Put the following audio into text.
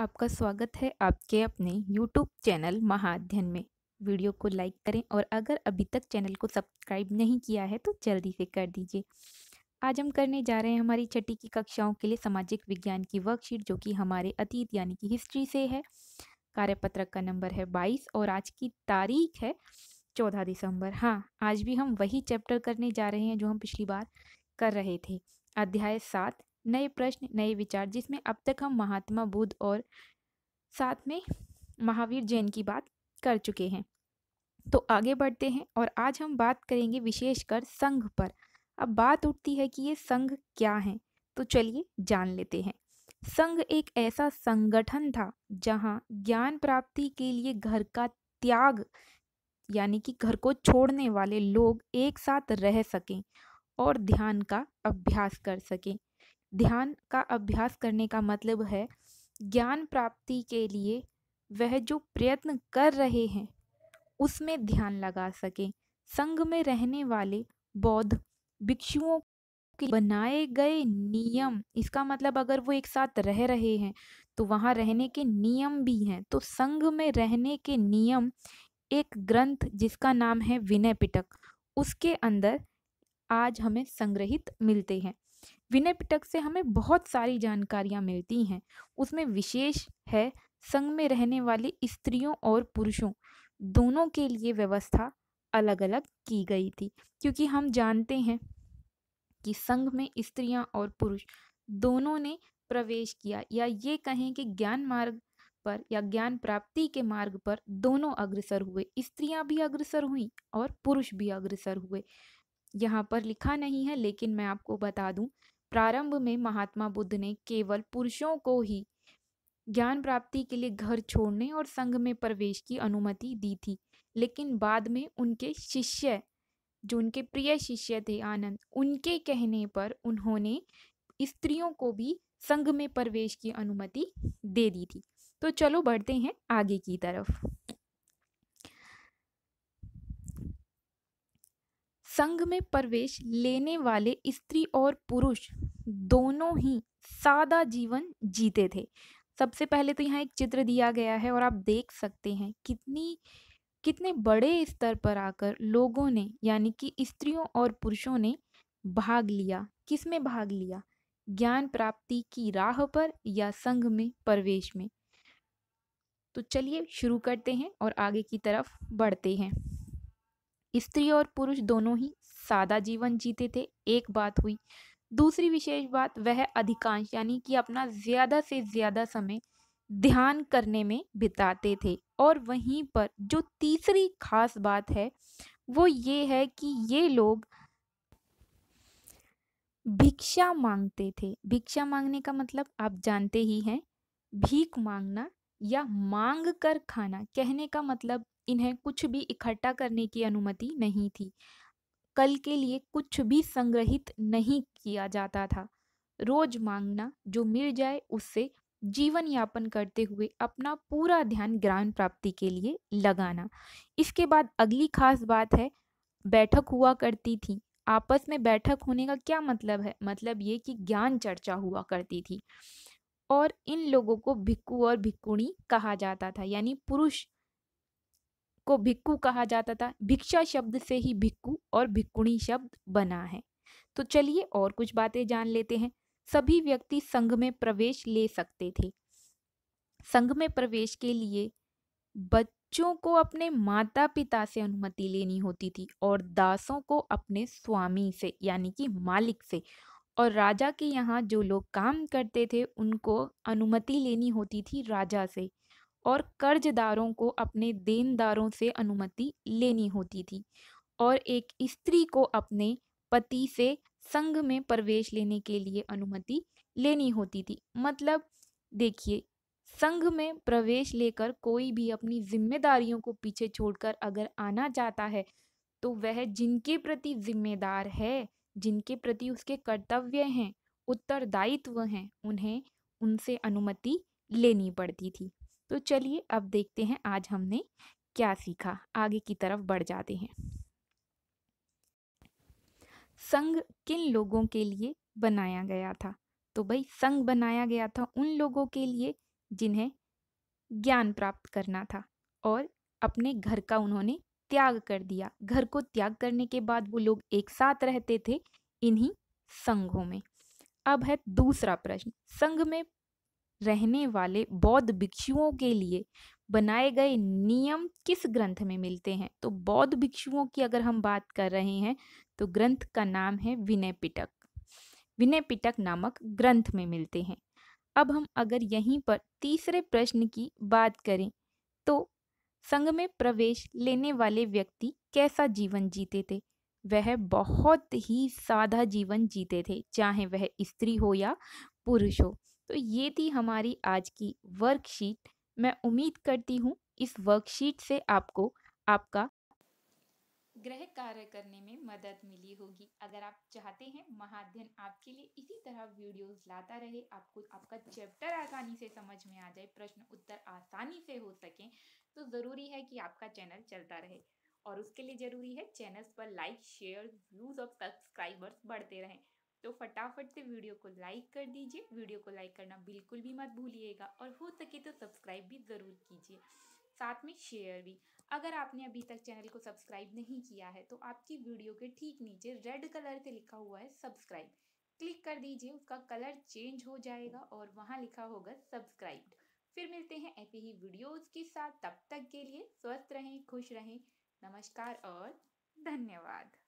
आपका स्वागत है आपके अपने YouTube चैनल महाअध्ययन में वीडियो को लाइक करें और अगर अभी तक चैनल को सब्सक्राइब नहीं किया है तो जल्दी से कर दीजिए आज हम करने जा रहे हैं हमारी छठी की कक्षाओं के लिए सामाजिक विज्ञान की वर्कशीट जो कि हमारे अतीत यानी कि हिस्ट्री से है कार्यपत्रक का नंबर है बाईस और आज की तारीख है चौदह दिसंबर हाँ आज भी हम वही चैप्टर करने जा रहे हैं जो हम पिछली बार कर रहे थे अध्याय सात नए प्रश्न नए विचार जिसमें अब तक हम महात्मा बुद्ध और साथ में महावीर जैन की बात कर चुके हैं तो आगे बढ़ते हैं और आज हम बात करेंगे विशेषकर संघ पर अब बात उठती है कि ये संघ क्या है तो चलिए जान लेते हैं संघ एक ऐसा संगठन था जहाँ ज्ञान प्राप्ति के लिए घर का त्याग यानी कि घर को छोड़ने वाले लोग एक साथ रह सकें और ध्यान का अभ्यास कर सकें ध्यान का अभ्यास करने का मतलब है ज्ञान प्राप्ति के लिए वह जो प्रयत्न कर रहे हैं उसमें ध्यान लगा सकें संघ में रहने वाले बौद्ध भिक्षुओं के बनाए गए नियम इसका मतलब अगर वो एक साथ रह रहे हैं तो वहाँ रहने के नियम भी हैं तो संघ में रहने के नियम एक ग्रंथ जिसका नाम है विनय पिटक उसके अंदर आज हमें संग्रहित मिलते हैं विनय पिटक से हमें बहुत सारी जानकारियाँ मिलती हैं उसमें विशेष है संघ में रहने वाली स्त्रियों और पुरुषों दोनों के लिए व्यवस्था अलग अलग की गई थी क्योंकि हम जानते हैं कि संघ में स्त्रियां और पुरुष दोनों ने प्रवेश किया या ये कहें कि ज्ञान मार्ग पर या ज्ञान प्राप्ति के मार्ग पर दोनों अग्रसर हुए स्त्रियां भी अग्रसर हुई और पुरुष भी अग्रसर हुए यहाँ पर लिखा नहीं है लेकिन मैं आपको बता दूं प्रारंभ में महात्मा बुद्ध ने केवल पुरुषों को ही ज्ञान प्राप्ति के लिए घर छोड़ने और संघ में प्रवेश की अनुमति दी थी लेकिन बाद में उनके शिष्य जो उनके प्रिय शिष्य थे आनंद उनके कहने पर उन्होंने स्त्रियों को भी संघ में प्रवेश की अनुमति दे दी थी तो चलो बढ़ते हैं आगे की तरफ संघ में प्रवेश लेने वाले स्त्री और पुरुष दोनों ही सादा जीवन जीते थे सबसे पहले तो यहाँ एक चित्र दिया गया है और आप देख सकते हैं कितनी कितने बड़े स्तर पर आकर लोगों ने यानी कि स्त्रियों और पुरुषों ने भाग लिया किस में भाग लिया ज्ञान प्राप्ति की राह पर या संघ में प्रवेश में तो चलिए शुरू करते हैं और आगे की तरफ बढ़ते हैं स्त्री और पुरुष दोनों ही सादा जीवन जीते थे एक बात हुई दूसरी विशेष बात वह अधिकांश यानी कि अपना ज़्यादा से ज़्यादा समय ध्यान करने में बिताते थे और वहीं पर जो तीसरी खास बात है वो ये है कि ये लोग भिक्षा मांगते थे भिक्षा मांगने का मतलब आप जानते ही हैं भीख मांगना या मांग कर खाना कहने का मतलब इन्हें कुछ भी इकट्ठा करने की अनुमति नहीं थी कल के लिए कुछ भी संग्रहित नहीं किया जाता था रोज मांगना जो मिल जाए उससे जीवन यापन करते हुए अपना पूरा ध्यान ज्ञान प्राप्ति के लिए लगाना इसके बाद अगली खास बात है बैठक हुआ करती थी आपस में बैठक होने का क्या मतलब है मतलब ये कि ज्ञान चर्चा हुआ करती थी और इन लोगों को भिक्कू और भिक्कुणी कहा जाता था यानी पुरुष को भिक्कू कहा जाता था भिक्षा शब्द से ही भिक्कू और भिक्कुणी शब्द बना है तो चलिए और कुछ बातें जान लेते हैं सभी व्यक्ति संघ में प्रवेश ले सकते थे संघ में प्रवेश के लिए बच्चों को अपने माता पिता से अनुमति लेनी होती थी और दासों को अपने स्वामी से यानी कि मालिक से और राजा के यहाँ जो लोग काम करते थे उनको अनुमति लेनी होती थी राजा से और कर्जदारों को अपने देनदारों से अनुमति लेनी होती थी और एक स्त्री को अपने पति से संघ में प्रवेश लेने के लिए अनुमति लेनी होती थी मतलब देखिए संघ में प्रवेश लेकर कोई भी अपनी जिम्मेदारियों को पीछे छोड़कर अगर आना चाहता है तो वह जिनके प्रति जिम्मेदार है जिनके प्रति उसके कर्तव्य हैं उत्तरदायित्व हैं उन्हें उनसे अनुमति लेनी पड़ती थी तो चलिए अब देखते हैं आज हमने क्या सीखा आगे की तरफ बढ़ जाते हैं संघ किन लोगों के लिए बनाया गया था तो भाई संघ बनाया गया था उन लोगों के लिए जिन्हें ज्ञान प्राप्त करना था और अपने घर का उन्होंने त्याग कर दिया घर को त्याग करने के बाद वो लोग एक साथ रहते थे इन्हीं संघों में अब है दूसरा प्रश्न संघ में रहने वाले बौद्ध भिक्षुओं के लिए बनाए गए नियम किस ग्रंथ में मिलते हैं तो बौद्ध भिक्षुओं की अगर हम बात कर रहे हैं तो ग्रंथ का नाम है विनय पिटक विनय पिटक नामक ग्रंथ में मिलते हैं अब हम अगर यहीं पर तीसरे प्रश्न की बात करें तो संघ में प्रवेश लेने वाले व्यक्ति कैसा जीवन जीते थे वह बहुत ही सादा जीवन जीते थे चाहे वह स्त्री हो या पुरुष हो तो ये थी हमारी आज की वर्कशीट मैं उम्मीद करती हूँ इस वर्कशीट से आपको आपका ग्रह कार्य करने में मदद मिली होगी अगर आप चाहते हैं महाध्यन आपके लिए इसी तरह वीडियोस लाता रहे आपको आपका चैप्टर आसानी से समझ में आ जाए प्रश्न उत्तर आसानी से हो सके तो ज़रूरी है कि आपका चैनल चलता रहे और उसके लिए ज़रूरी है चैनल्स पर लाइक शेयर व्यूज़ और सब्सक्राइबर्स बढ़ते रहें तो फटाफट से वीडियो को लाइक कर दीजिए वीडियो को लाइक करना बिल्कुल भी मत भूलिएगा और हो सके तो सब्सक्राइब भी ज़रूर कीजिए साथ में शेयर भी अगर आपने अभी तक चैनल को सब्सक्राइब नहीं किया है तो आपकी वीडियो के ठीक नीचे रेड कलर से लिखा हुआ है सब्सक्राइब क्लिक कर दीजिए उसका कलर चेंज हो जाएगा और वहाँ लिखा होगा सब्सक्राइब फिर मिलते हैं ऐसे ही वीडियोज़ के साथ तब तक के लिए स्वस्थ रहें खुश रहें नमस्कार और धन्यवाद